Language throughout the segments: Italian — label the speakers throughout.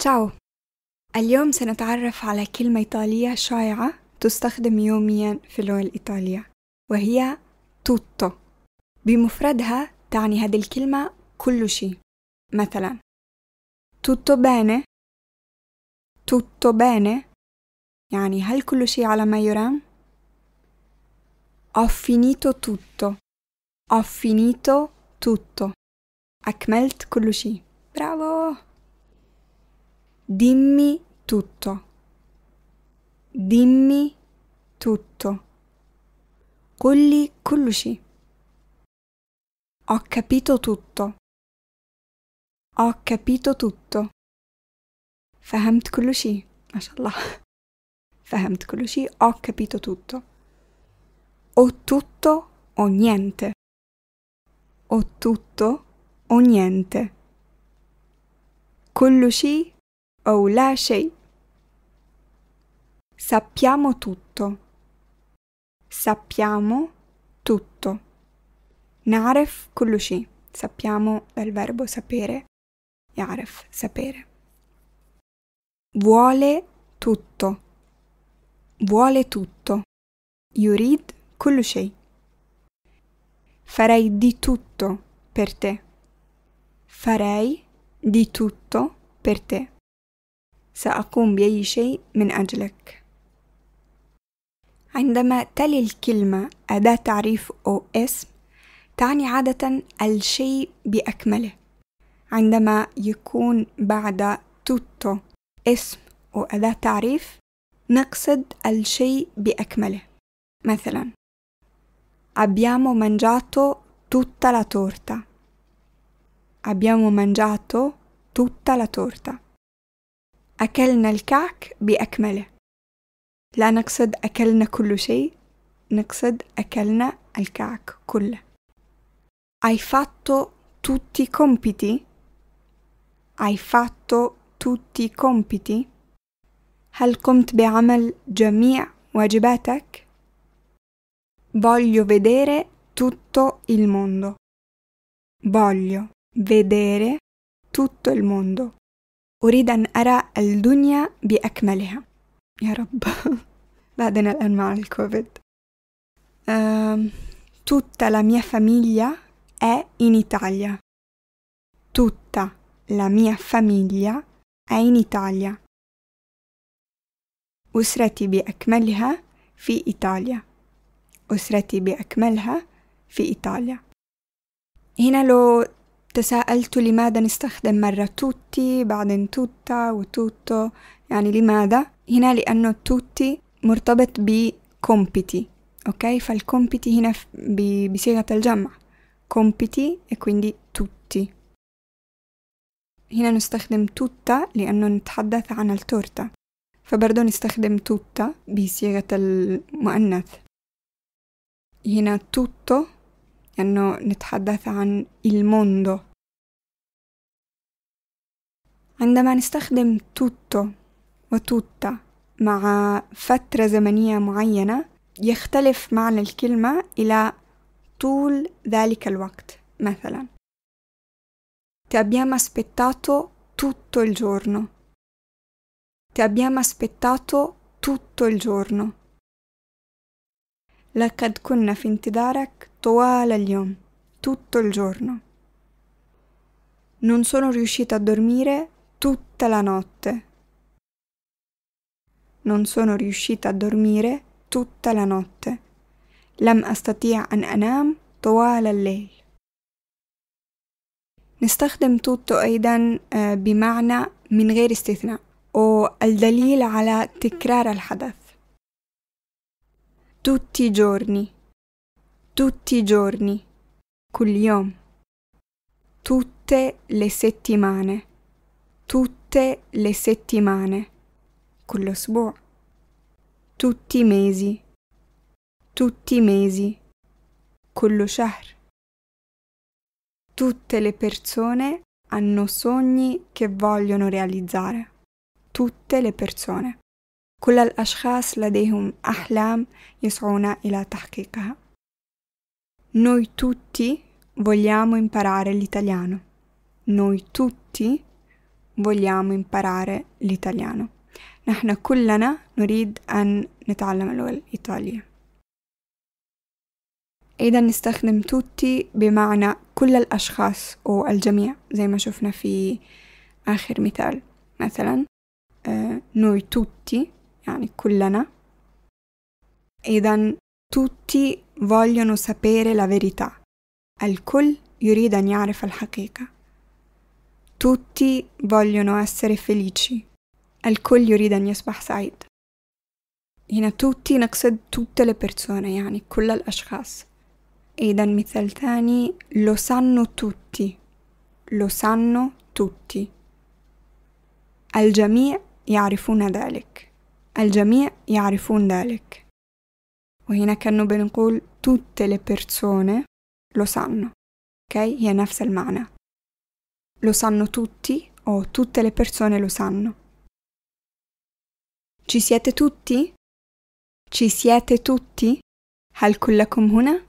Speaker 1: تشاو اليوم سنتعرف على كلمة إيطالية شائعة تستخدم يوميا في اللغة الإيطالية وهي توتو بمفردها تعني هذه الكلمة كل شيء مثلا tutto bene tutto bene يعني هل كل شيء على ما يرام؟ ho finito tutto ho finito tutto أكملت كل شيء برافو Dimmi tutto. Dimmi tutto. Kulli kullushi. Ho capito tutto. Ho capito tutto. فهمت كل شيء ما شاء الله فهمت ho capito tutto o tutto o niente o tutto o niente كل شيء أو لا شيء Sappiamo tutto. Sappiamo tutto. Naref كل Sappiamo dal verbo sapere. يعرف sapere. Vuole tutto. Vuole tutto. Yurid كل Farei di tutto per te. Farei di tutto per te. سأقوم بأي شيء من أجلك عندما تلي الكلمة أداة تعريف أو اسم تعني عادة الشيء بأكمله عندما يكون بعد توتو اسم وأداة تعريف نقصد الشيء بأكمله مثلا abbiamo mangiato tutta la torta abbiamo mangiato tutta la torta أكلنا الكعك بأكمله لا نقصد أكلنا كل شيء نقصد أكلنا الكعك كله Hai fatto tutti i compiti? Hai fatto tutti i compiti? هل قمت بعمل جميع واجباتك؟ Voglio vedere tutto il mondo. Voglio vedere tutto il mondo. أريد أن أرى الدنيا بأكملها يا رب بعدنا الآن مع الكوفيد um, tutta la mia famiglia è in Italia tutta la mia famiglia è in Italia أسرتي بأكملها في إيطاليا أسرتي بأكملها في إيطاليا هنا لو تساءلت لماذا نستخدم مرة توتي بعدين توتا وتوتو يعني لماذا؟ هنا لأنه توتي مرتبط بكمبيتي أوكي؟ فالكمبيتي هنا بصيغة الجمع compiti e توتي هنا نستخدم توتا لأنه نتحدث عن التورتة فبرضه نستخدم توتا بصيغة المؤنث هنا توتو أنه نتحدث عن الموندو عندما نستخدم توتو وتوتا مع فترة زمنية معينة يختلف معنى الكلمة إلى طول ذلك الوقت مثلا Ti abbiamo aspettato tutto il giorno. Ti abbiamo aspettato tutto il giorno. لقد كنا في انتظارك طوال اليوم tutto il giorno non sono riuscita a dormire tutta la notte non sono riuscita a dormire tutta la notte لم أستطيع أن أنام طوال الليل نستخدم توتو أيضا بمعنى من غير استثناء والدليل على تكرار الحدث tutti i giorni, tutti i giorni, kull tutte le settimane, tutte le settimane, kull tutti i mesi, tutti i mesi, kull Tutte le persone hanno sogni che vogliono realizzare, tutte le persone. كل الأشخاص لديهم أحلام يسعون إلى تحقيقها. Noi tutti vogliamo imparare l'italiano. Noi tutti vogliamo imparare l'italiano. نحن كلنا نريد أن نتعلم اللغة الإيطالية. إذا نستخدم توتي بمعنى كل الأشخاص أو الجميع زي ما شفنا في آخر مثال مثلا نوي آه، توتي يعني كلنا إذا tutti vogliono sapere la verità الكل يريد أن يعرف الحقيقة tutti vogliono essere felici الكل يريد أن يصبح سعيد هنا tutti نقصد tutte le persone يعني كل الأشخاص إذا مثال ثاني lo sanno tutti lo sanno tutti الجميع يعرفون ذلك الجميع يعرفون ذلك وهنا كانوا بنقول tutte le persone lo sanno ok هي نفس المعنى lo sanno tutti o tutte le persone lo sanno ci siete tutti ci siete tutti هل كلكم هنا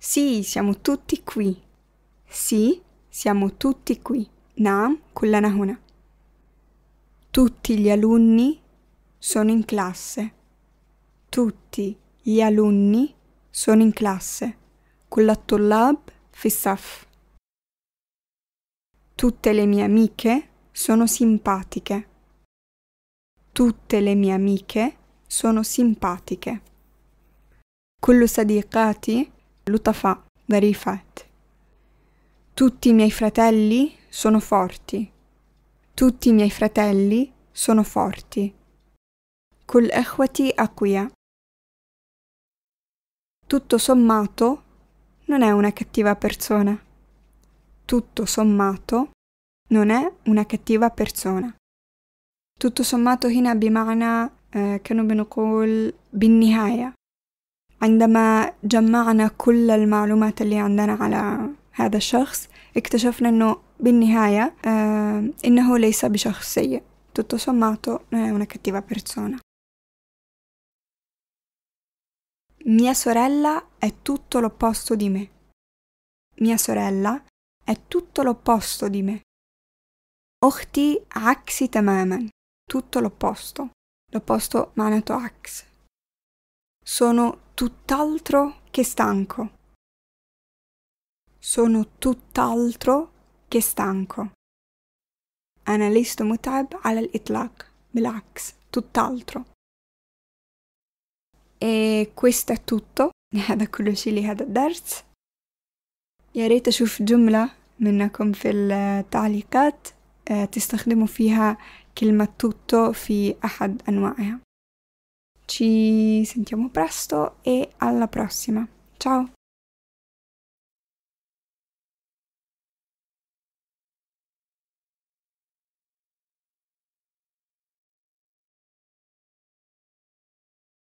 Speaker 1: sì siamo tutti qui sì siamo tutti qui نعم كلنا هنا tutti gli alunni sono in classe. Tutti gli alunni sono in classe. كل الطلاب في Tutte le mie amiche sono simpatiche. Tutte le mie amiche sono simpatiche. كل صديقاتي lutafa ظريفات. Tutti i miei fratelli sono forti. Tutti i miei fratelli sono forti. Kul ehwati aquiya. Tutto sommato, non è una cattiva persona. Tutto sommato, non è una cattiva persona. Tutto sommato هنا بمعنى كانوا بنقول بالنهاية عندما جمعنا كل المعلومات اللي عندنا على هذا الشخص اكتشفنا انه بالنهاية إنه ليس بشخص سيء tutto sommato non è una cattiva persona. Mia sorella è tutto l'opposto di me. Mia sorella è tutto l'opposto di me. أختي عكسي تماما tutto l'opposto l'opposto manato aks. sono tutt'altro che stanco sono tutt'altro che stanco. أنا لست متعب على الإطلاق بالعكس tutt'altro e questo è tutto هذا كل شيء لهذا الدرس يا ريت أشوف جملة منكم في التعليقات تستخدموا فيها كلمة tutto في أحد أنواعها ci sentiamo presto e alla prossima ciao